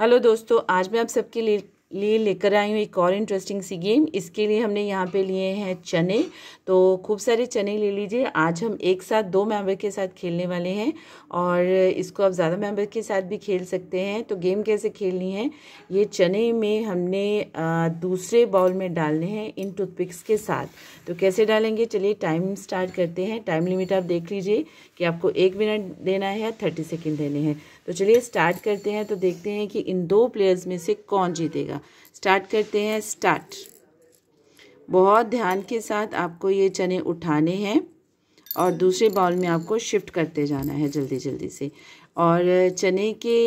hello दोस्तों आज मैं आप सबके लिए लिए लेकर आई हूँ एक और इंटरेस्टिंग सी गेम इसके लिए हमने यहाँ पे लिए हैं चने तो खूब सारे चने ले लीजिए आज हम एक साथ दो मेंबर के साथ खेलने वाले हैं और इसको आप ज़्यादा मेंबर के साथ भी खेल सकते हैं तो गेम कैसे खेलनी है ये चने में हमने दूसरे बाउल में डालने हैं इन टूथपिक्स के साथ तो कैसे डालेंगे चलिए टाइम स्टार्ट करते हैं टाइम लिमिट आप देख लीजिए कि आपको एक मिनट देना है या थर्टी सेकेंड देने हैं तो चलिए स्टार्ट करते हैं तो देखते हैं कि इन दो प्लेयर्स में से कौन जीतेगा जाएगा स्टार्ट करते हैं स्टार्ट बहुत ध्यान के साथ आपको ये चने उठाने हैं और दूसरे बाउल में आपको शिफ्ट करते जाना है जल्दी जल्दी से और चने के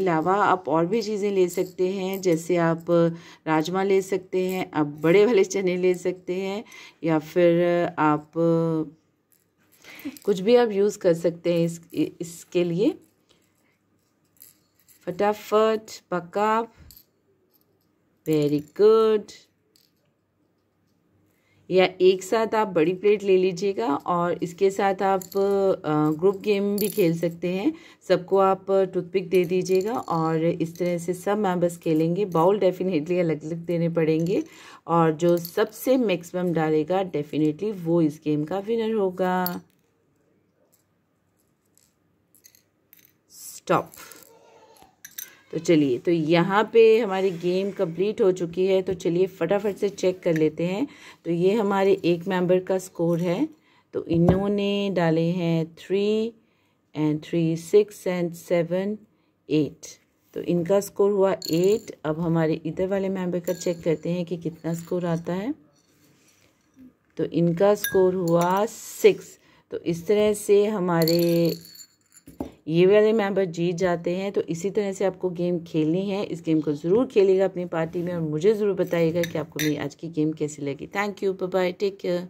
अलावा आप और भी चीज़ें ले सकते हैं जैसे आप राजमा ले सकते हैं आप बड़े वाले चने ले सकते हैं या फिर आप कुछ भी आप यूज़ कर सकते हैं इस इसके लिए फटाफट पका वेरी गुड या एक साथ आप बड़ी प्लेट ले लीजिएगा और इसके साथ आप ग्रुप गेम भी खेल सकते हैं सबको आप टूथपिक दे दीजिएगा और इस तरह से सब मेंबर्स खेलेंगे बाउल डेफिनेटली अलग अलग देने पड़ेंगे और जो सबसे मैक्सिमम डालेगा डेफिनेटली वो इस गेम का विनर होगा स्टॉप तो चलिए तो यहाँ पे हमारी गेम कंप्लीट हो चुकी है तो चलिए फटाफट से चेक कर लेते हैं तो ये हमारे एक मेंबर का स्कोर है तो इन्होंने डाले हैं three and three six and seven eight तो इनका स्कोर हुआ एट अब हमारे इधर वाले मेंबर का चेक करते हैं कि कितना स्कोर आता है तो इनका स्कोर हुआ सिक्स तो इस तरह से हमारे ये वाले मेंबर जीत जाते हैं तो इसी तरह से आपको गेम खेलनी है इस गेम को ज़रूर खेलिएगा अपनी पार्टी में और मुझे ज़रूर बताइएगा कि आपको मेरी आज की गेम कैसी लगी thank you bye take care